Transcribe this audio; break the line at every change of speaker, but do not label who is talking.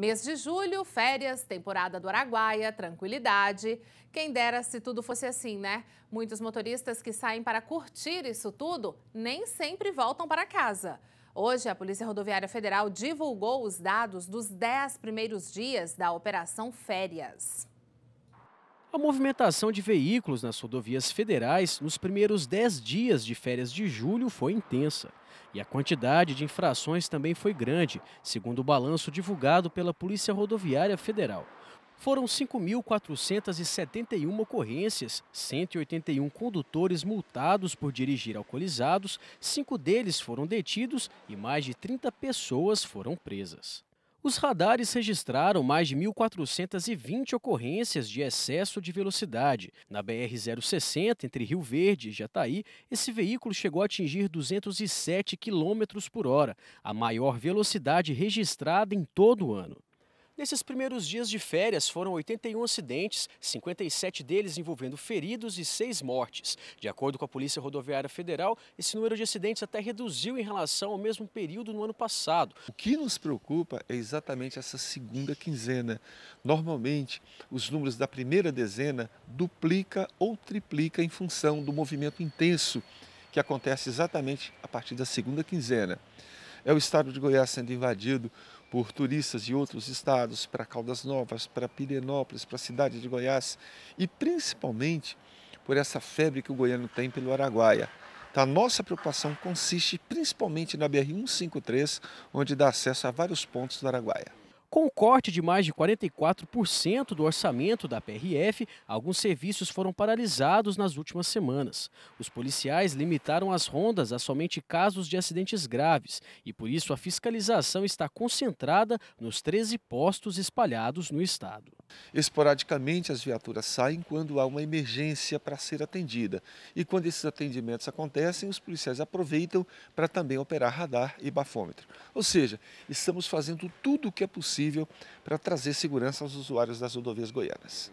Mês de julho, férias, temporada do Araguaia, tranquilidade. Quem dera se tudo fosse assim, né? Muitos motoristas que saem para curtir isso tudo nem sempre voltam para casa. Hoje, a Polícia Rodoviária Federal divulgou os dados dos 10 primeiros dias da Operação Férias.
A movimentação de veículos nas rodovias federais nos primeiros 10 dias de férias de julho foi intensa. E a quantidade de infrações também foi grande, segundo o balanço divulgado pela Polícia Rodoviária Federal. Foram 5.471 ocorrências, 181 condutores multados por dirigir alcoolizados, cinco deles foram detidos e mais de 30 pessoas foram presas. Os radares registraram mais de 1.420 ocorrências de excesso de velocidade. Na BR-060, entre Rio Verde e Jataí, esse veículo chegou a atingir 207 km por hora, a maior velocidade registrada em todo o ano. Nesses primeiros dias de férias foram 81 acidentes, 57 deles envolvendo feridos e 6 mortes. De acordo com a Polícia Rodoviária Federal, esse número de acidentes até
reduziu em relação ao mesmo período no ano passado. O que nos preocupa é exatamente essa segunda quinzena. Normalmente, os números da primeira dezena duplica ou triplica em função do movimento intenso que acontece exatamente a partir da segunda quinzena. É o estado de Goiás sendo invadido por turistas de outros estados para Caldas Novas, para Pirenópolis, para a cidade de Goiás e principalmente por essa febre que o goiano tem pelo Araguaia. Então, a nossa preocupação consiste principalmente na BR-153, onde dá acesso a vários pontos do Araguaia.
Com o corte de mais de 44% do orçamento da PRF, alguns serviços foram paralisados nas últimas semanas. Os policiais limitaram as rondas a somente casos de acidentes graves e, por isso, a fiscalização está concentrada nos 13
postos espalhados no estado. Esporadicamente, as viaturas saem quando há uma emergência para ser atendida. E quando esses atendimentos acontecem, os policiais aproveitam para também operar radar e bafômetro. Ou seja, estamos fazendo tudo o que é possível para trazer segurança aos usuários das rodovias goianas.